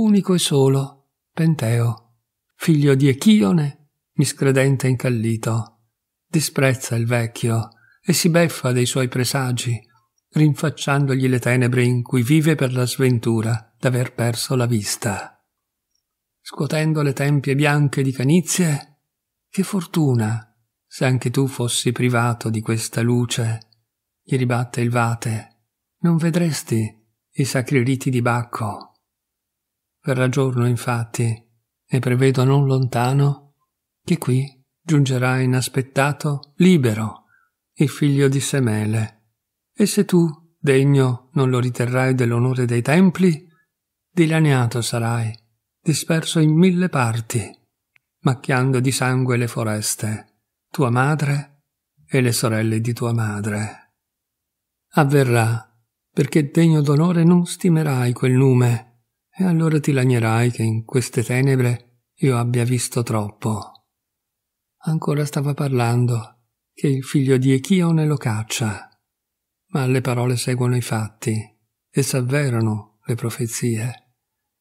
unico e solo, Penteo, figlio di Echione, miscredente incallito. Disprezza il vecchio e si beffa dei suoi presagi, rinfacciandogli le tenebre in cui vive per la sventura d'aver perso la vista. Scuotendo le tempie bianche di canizie, che fortuna se anche tu fossi privato di questa luce, gli ribatte il vate, non vedresti i sacri riti di Bacco per l'aggiorno, infatti, e prevedo non lontano che qui giungerà inaspettato, libero, il figlio di Semele. E se tu, degno, non lo riterrai dell'onore dei templi, dilaniato sarai, disperso in mille parti, macchiando di sangue le foreste, tua madre e le sorelle di tua madre. Avverrà, perché degno d'onore non stimerai quel nome, e allora ti lagnerai che in queste tenebre io abbia visto troppo. Ancora stava parlando, che il figlio di Echione lo caccia. Ma le parole seguono i fatti, e s'avverano le profezie.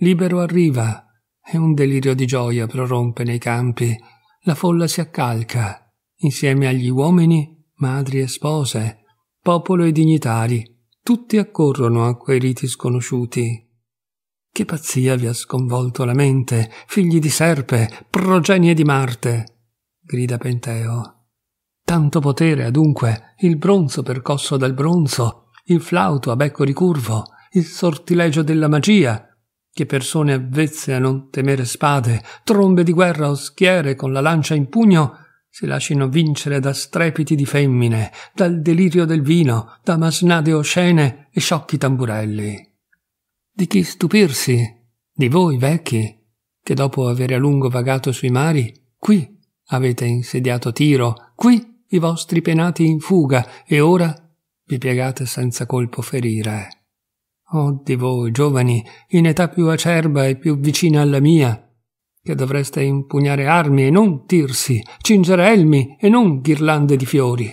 Libero arriva, e un delirio di gioia prorompe nei campi, la folla si accalca, insieme agli uomini, madri e spose, popolo e dignitari, tutti accorrono a quei riti sconosciuti che pazzia vi ha sconvolto la mente, figli di serpe, progenie di Marte! grida Penteo. Tanto potere adunque, il bronzo percosso dal bronzo, il flauto a becco ricurvo, il sortilegio della magia, che persone avvezze a non temere spade, trombe di guerra o schiere con la lancia in pugno, si lasciano vincere da strepiti di femmine, dal delirio del vino, da masnade oscene e sciocchi tamburelli. Di chi stupirsi? Di voi vecchi, che dopo avere a lungo vagato sui mari, qui avete insediato Tiro, qui i vostri penati in fuga, e ora vi piegate senza colpo ferire. Oh di voi, giovani, in età più acerba e più vicina alla mia, che dovreste impugnare armi e non tirsi, cingere elmi e non ghirlande di fiori.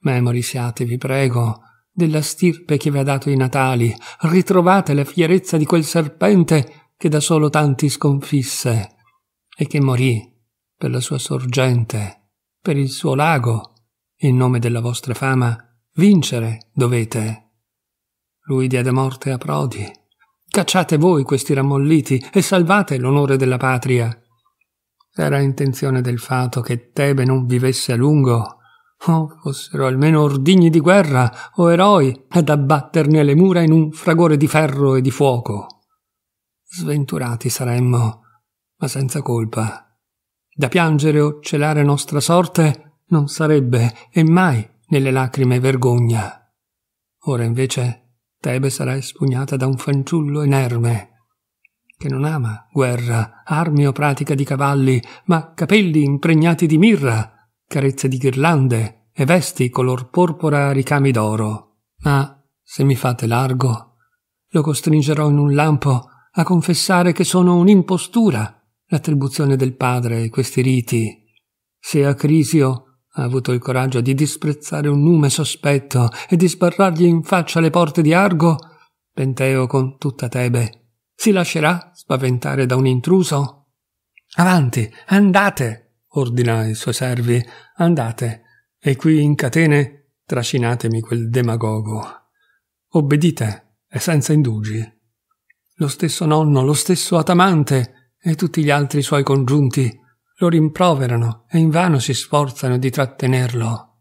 Memori siate, vi prego, della stirpe che vi ha dato i natali, ritrovate la fierezza di quel serpente che da solo tanti sconfisse e che morì per la sua sorgente, per il suo lago, in nome della vostra fama, vincere dovete. Lui diede morte a Prodi. Cacciate voi questi rammolliti e salvate l'onore della patria. Era intenzione del fato che Tebe non vivesse a lungo Oh, fossero almeno ordigni di guerra o eroi ad abbatterne le mura in un fragore di ferro e di fuoco. Sventurati saremmo, ma senza colpa. Da piangere o celare nostra sorte non sarebbe e mai nelle lacrime vergogna. Ora invece Tebe sarà espugnata da un fanciullo inerme, che non ama guerra, armi o pratica di cavalli, ma capelli impregnati di mirra carezze di ghirlande e vesti color porpora a ricami d'oro. Ma se mi fate largo, lo costringerò in un lampo a confessare che sono un'impostura l'attribuzione del padre questi riti. Se Acrisio ha avuto il coraggio di disprezzare un nume sospetto e di sbarrargli in faccia le porte di Argo, Penteo con tutta Tebe si lascerà spaventare da un intruso? Avanti, andate! ordina ai suoi servi, andate, e qui in catene trascinatemi quel demagogo. Obbedite, e senza indugi. Lo stesso nonno, lo stesso Atamante, e tutti gli altri suoi congiunti, lo rimproverano e invano si sforzano di trattenerlo.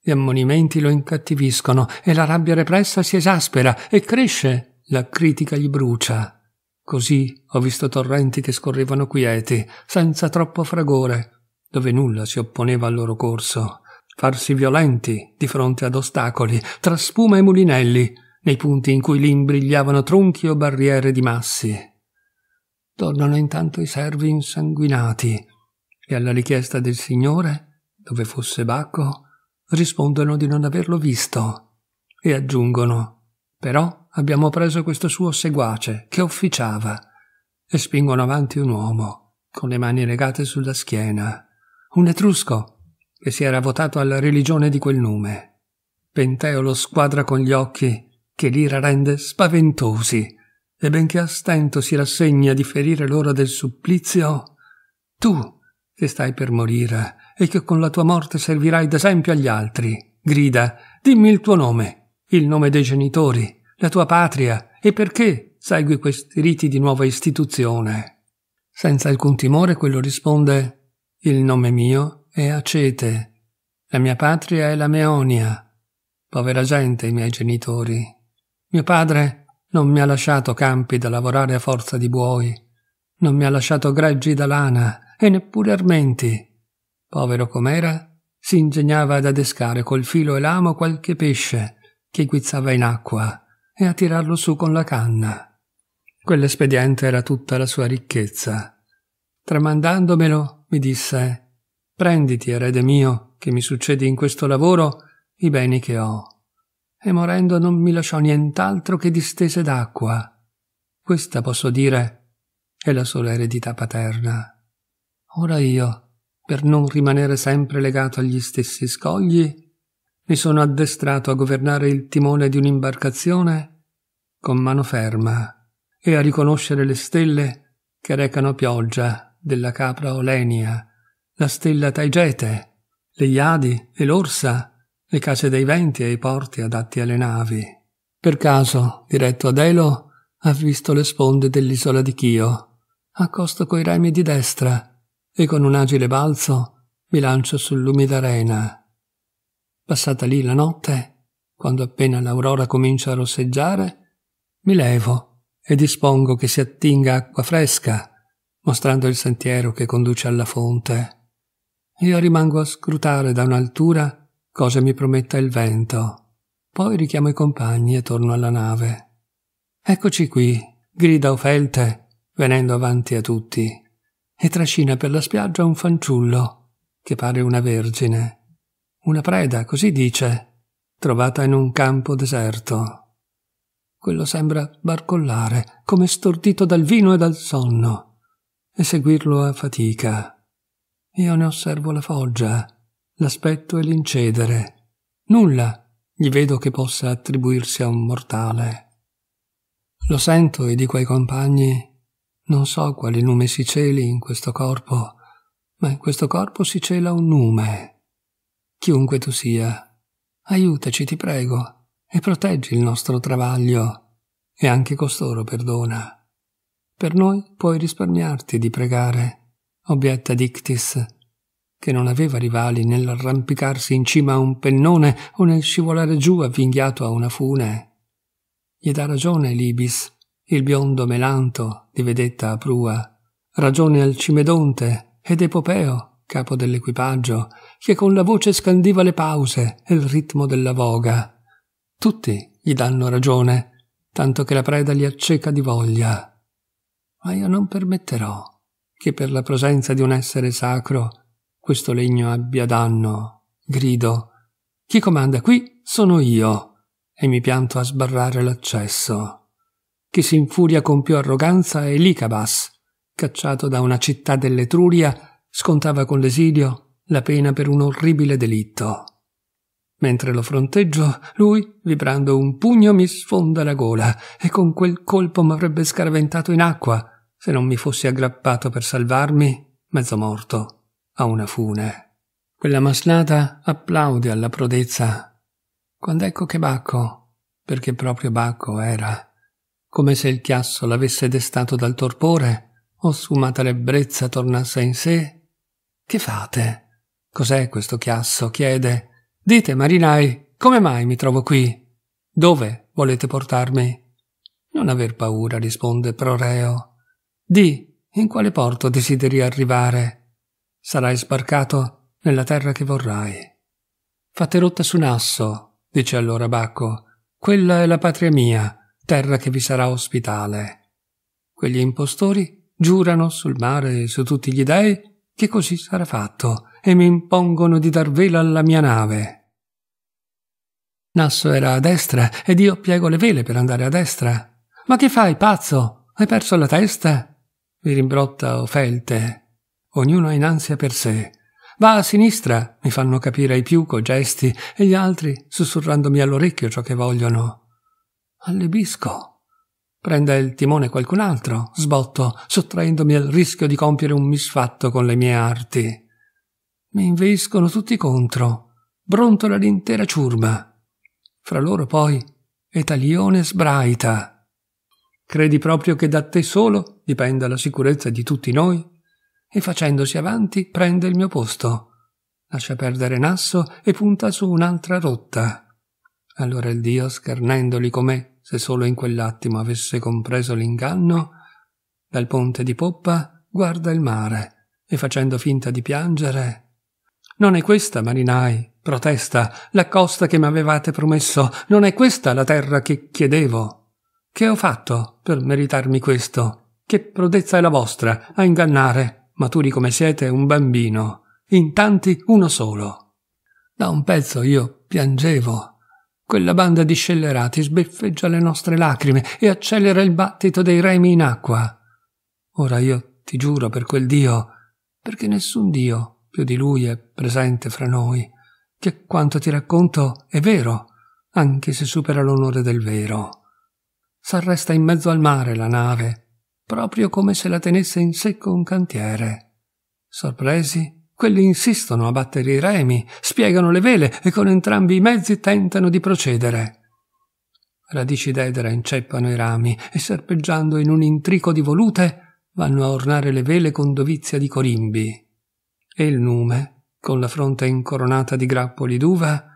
Gli ammonimenti lo incattiviscono e la rabbia repressa si esaspera e cresce, la critica gli brucia. Così ho visto torrenti che scorrevano quieti, senza troppo fragore, dove nulla si opponeva al loro corso, farsi violenti di fronte ad ostacoli, tra spuma e mulinelli, nei punti in cui l'imbrigliavano tronchi o barriere di massi. Tornano intanto i servi insanguinati, e alla richiesta del Signore, dove fosse Bacco, rispondono di non averlo visto, e aggiungono, però, abbiamo preso questo suo seguace che officiava e spingono avanti un uomo con le mani legate sulla schiena, un etrusco che si era votato alla religione di quel nome. Penteo lo squadra con gli occhi che l'ira rende spaventosi e benché a stento si rassegna di ferire l'ora del supplizio, tu che stai per morire e che con la tua morte servirai d'esempio agli altri, grida, dimmi il tuo nome, il nome dei genitori, la tua patria, e perché segui questi riti di nuova istituzione? Senza alcun timore quello risponde Il nome mio è Acete, la mia patria è la Meonia. Povera gente i miei genitori. Mio padre non mi ha lasciato campi da lavorare a forza di buoi, non mi ha lasciato greggi da lana e neppure armenti. Povero com'era, si ingegnava ad adescare col filo e l'amo qualche pesce che guizzava in acqua e a tirarlo su con la canna. Quell'espediente era tutta la sua ricchezza. Tramandandomelo, mi disse, prenditi, erede mio, che mi succedi in questo lavoro, i beni che ho. E morendo non mi lasciò nient'altro che distese d'acqua. Questa, posso dire, è la sola eredità paterna. Ora io, per non rimanere sempre legato agli stessi scogli, mi sono addestrato a governare il timone di un'imbarcazione con mano ferma e a riconoscere le stelle che recano pioggia della capra Olenia, la stella Taigete, le Iadi e l'Orsa, le case dei venti e i porti adatti alle navi. Per caso, diretto ad Elo, ha visto le sponde dell'isola di Chio, accosto coi remi di destra e con un agile balzo mi lancio sull'umida arena passata lì la notte, quando appena l'aurora comincia a rosseggiare, mi levo e dispongo che si attinga acqua fresca, mostrando il sentiero che conduce alla fonte. Io rimango a scrutare da un'altura cosa mi prometta il vento. Poi richiamo i compagni e torno alla nave. Eccoci qui, grida Ofelte, venendo avanti a tutti, e trascina per la spiaggia un fanciullo, che pare una vergine. Una preda, così dice, trovata in un campo deserto. Quello sembra barcollare, come stordito dal vino e dal sonno, e seguirlo a fatica. Io ne osservo la foggia, l'aspetto e l'incedere. Nulla gli vedo che possa attribuirsi a un mortale. Lo sento e dico ai compagni, non so quali nume si celi in questo corpo, ma in questo corpo si cela un nume chiunque tu sia, aiutaci, ti prego, e proteggi il nostro travaglio, e anche costoro perdona. Per noi puoi risparmiarti di pregare, obietta Dictis, che non aveva rivali nell'arrampicarsi in cima a un pennone o nel scivolare giù avvinghiato a una fune. Gli dà ragione Libis, il biondo Melanto di vedetta a prua, ragione al Cimedonte ed Epopeo capo dell'equipaggio, che con la voce scandiva le pause e il ritmo della voga. Tutti gli danno ragione, tanto che la preda li acceca di voglia. Ma io non permetterò che per la presenza di un essere sacro questo legno abbia danno. Grido. Chi comanda qui sono io. E mi pianto a sbarrare l'accesso. Chi si infuria con più arroganza è Licabas, cacciato da una città dell'Etruria scontava con l'esilio la pena per un orribile delitto. Mentre lo fronteggio, lui, vibrando un pugno, mi sfonda la gola e con quel colpo mi avrebbe scaraventato in acqua se non mi fossi aggrappato per salvarmi, mezzo morto, a una fune. Quella masnata applaude alla prodezza. Quando ecco che Bacco, perché proprio Bacco era, come se il chiasso l'avesse destato dal torpore o sfumata l'ebbrezza tornasse in sé che fate? Cos'è questo chiasso? chiede. Dite, marinai, come mai mi trovo qui? Dove volete portarmi? Non aver paura, risponde Proreo. Di in quale porto desideri arrivare? Sarai sbarcato nella terra che vorrai. Fate rotta su Nasso, dice allora Bacco. Quella è la patria mia, terra che vi sarà ospitale. Quegli impostori giurano sul mare e su tutti gli dèi che così sarà fatto e mi impongono di dar vela alla mia nave. Nasso era a destra ed io piego le vele per andare a destra. Ma che fai, pazzo? Hai perso la testa? mi rimbrotta Ofelte. Ognuno è in ansia per sé. Va a sinistra, mi fanno capire i più con gesti e gli altri sussurrandomi all'orecchio ciò che vogliono. Allebisco. Prenda il timone qualcun altro, sbotto, sottraendomi al rischio di compiere un misfatto con le mie arti. Mi inveiscono tutti contro, brontola l'intera ciurma. Fra loro poi Etalione sbraita. Credi proprio che da te solo dipenda la sicurezza di tutti noi? E facendosi avanti prende il mio posto. Lascia perdere Nasso e punta su un'altra rotta. Allora il Dio, schernendoli com'è, se solo in quell'attimo avesse compreso l'inganno, dal ponte di poppa guarda il mare e facendo finta di piangere. Non è questa, marinai, protesta, la costa che mi avevate promesso, non è questa la terra che chiedevo. Che ho fatto per meritarmi questo? Che prodezza è la vostra a ingannare, maturi come siete, un bambino, in tanti uno solo. Da un pezzo io piangevo quella banda di scellerati sbeffeggia le nostre lacrime e accelera il battito dei remi in acqua. Ora io ti giuro per quel Dio, perché nessun Dio più di lui è presente fra noi, che quanto ti racconto è vero, anche se supera l'onore del vero. S'arresta in mezzo al mare la nave, proprio come se la tenesse in secco un cantiere. Sorpresi, quelli insistono a battere i remi, spiegano le vele e con entrambi i mezzi tentano di procedere. Radici d'edera inceppano i rami e serpeggiando in un intrico di volute vanno a ornare le vele con dovizia di corimbi. E il nume, con la fronte incoronata di grappoli d'uva,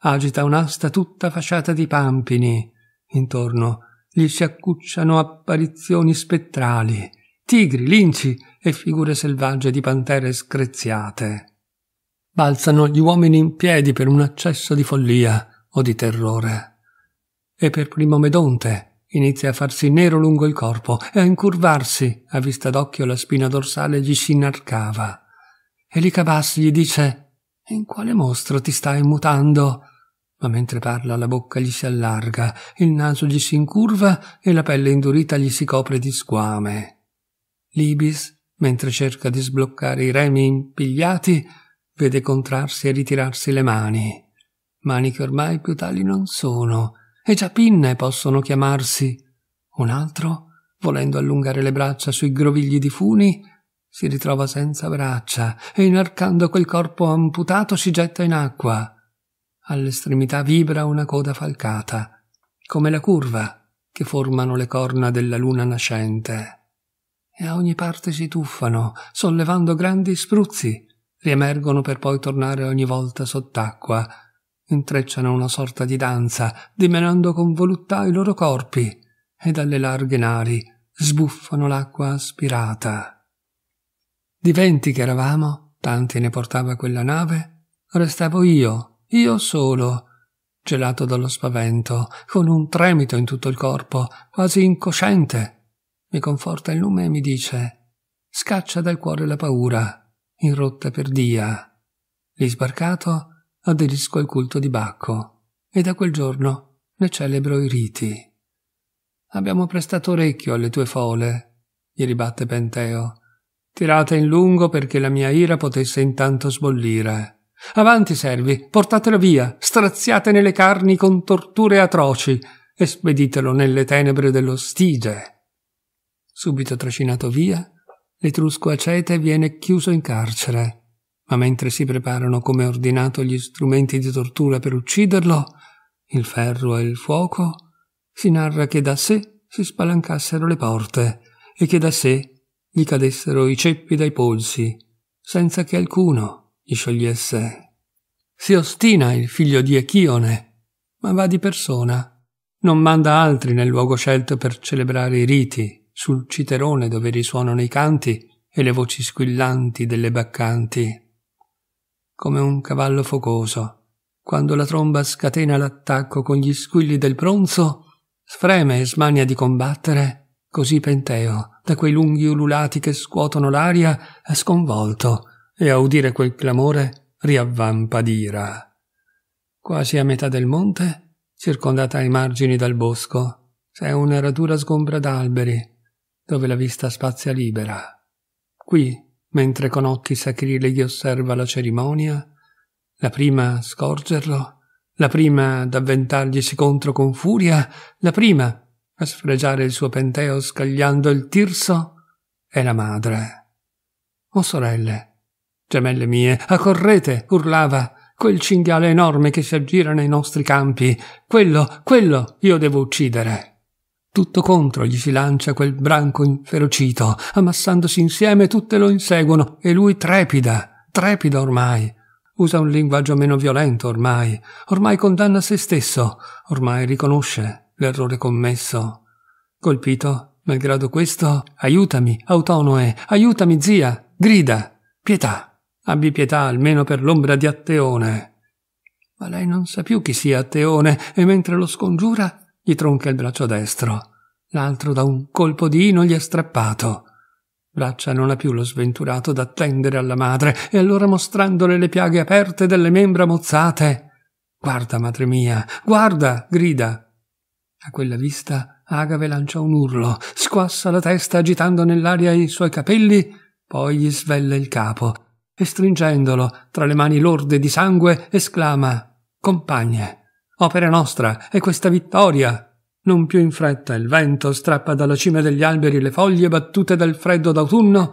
agita un'asta tutta fasciata di pampini. Intorno gli si accucciano apparizioni spettrali, tigri, linci, e figure selvagge di pantere screziate. Balzano gli uomini in piedi per un accesso di follia o di terrore. E per primo Medonte inizia a farsi nero lungo il corpo e a incurvarsi, a vista d'occhio la spina dorsale gli si inarcava. E Licabas gli dice «In quale mostro ti stai mutando?» ma mentre parla la bocca gli si allarga, il naso gli si incurva e la pelle indurita gli si copre di squame. L'ibis mentre cerca di sbloccare i remi impigliati, vede contrarsi e ritirarsi le mani. Mani che ormai più tali non sono, e già pinne possono chiamarsi. Un altro, volendo allungare le braccia sui grovigli di funi, si ritrova senza braccia e inarcando quel corpo amputato si getta in acqua. All'estremità vibra una coda falcata, come la curva che formano le corna della luna nascente e a ogni parte si tuffano, sollevando grandi spruzzi, riemergono per poi tornare ogni volta sott'acqua, intrecciano una sorta di danza, dimenando con voluttà i loro corpi, e dalle larghe nari sbuffano l'acqua aspirata. Di venti che eravamo, tanti ne portava quella nave, restavo io, io solo, gelato dallo spavento, con un tremito in tutto il corpo, quasi incosciente, mi conforta il lume e mi dice scaccia dal cuore la paura, in rotta per Dia. Lì sbarcato aderisco al culto di Bacco e da quel giorno ne celebro i riti. Abbiamo prestato orecchio alle tue fole, gli ribatte Penteo, tirate in lungo perché la mia ira potesse intanto sbollire. Avanti, servi, portatelo via, straziatene le carni con torture atroci e speditelo nelle tenebre dello Stige subito trascinato via, l'etrusco acete viene chiuso in carcere, ma mentre si preparano come ordinato gli strumenti di tortura per ucciderlo, il ferro e il fuoco, si narra che da sé si spalancassero le porte e che da sé gli cadessero i ceppi dai polsi, senza che alcuno gli sciogliesse. Si ostina il figlio di Echione, ma va di persona, non manda altri nel luogo scelto per celebrare i riti, sul citerone dove risuonano i canti e le voci squillanti delle baccanti. Come un cavallo focoso, quando la tromba scatena l'attacco con gli squilli del bronzo, sfreme e smania di combattere, così Penteo, da quei lunghi ululati che scuotono l'aria, è sconvolto e a udire quel clamore riavvampa d'ira. Quasi a metà del monte, circondata ai margini dal bosco, c'è una radura sgombra d'alberi dove la vista spazia libera. Qui, mentre con occhi sacrileghi osserva la cerimonia, la prima a scorgerlo, la prima ad avventarglisi contro con furia, la prima a sfregiare il suo penteo scagliando il tirso, è la madre. O sorelle, gemelle mie, accorrete, urlava, quel cinghiale enorme che si aggira nei nostri campi, quello, quello io devo uccidere. Tutto contro gli si lancia quel branco inferocito, ammassandosi insieme tutte lo inseguono e lui trepida, trepida ormai. Usa un linguaggio meno violento ormai, ormai condanna se stesso, ormai riconosce l'errore commesso. Colpito, malgrado questo, aiutami, autonoe, aiutami zia, grida, pietà, abbi pietà almeno per l'ombra di Atteone. Ma lei non sa più chi sia Atteone e mentre lo scongiura gli tronca il braccio destro. L'altro da un colpo di ino gli è strappato. Braccia non ha più lo sventurato da tendere alla madre, e allora mostrandole le piaghe aperte delle membra mozzate. Guarda, madre mia, guarda, grida. A quella vista Agave lancia un urlo, squassa la testa agitando nell'aria i suoi capelli, poi gli svella il capo e stringendolo tra le mani lorde di sangue esclama Compagne, Opera nostra è questa vittoria. Non più in fretta il vento strappa dalla cima degli alberi le foglie battute dal freddo d'autunno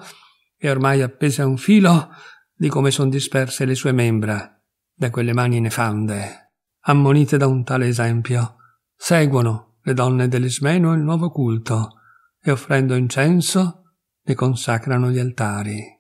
e ormai appese a un filo di come son disperse le sue membra da quelle mani nefande. Ammonite da un tale esempio, seguono le donne dell'Ismeno il nuovo culto e offrendo incenso ne consacrano gli altari.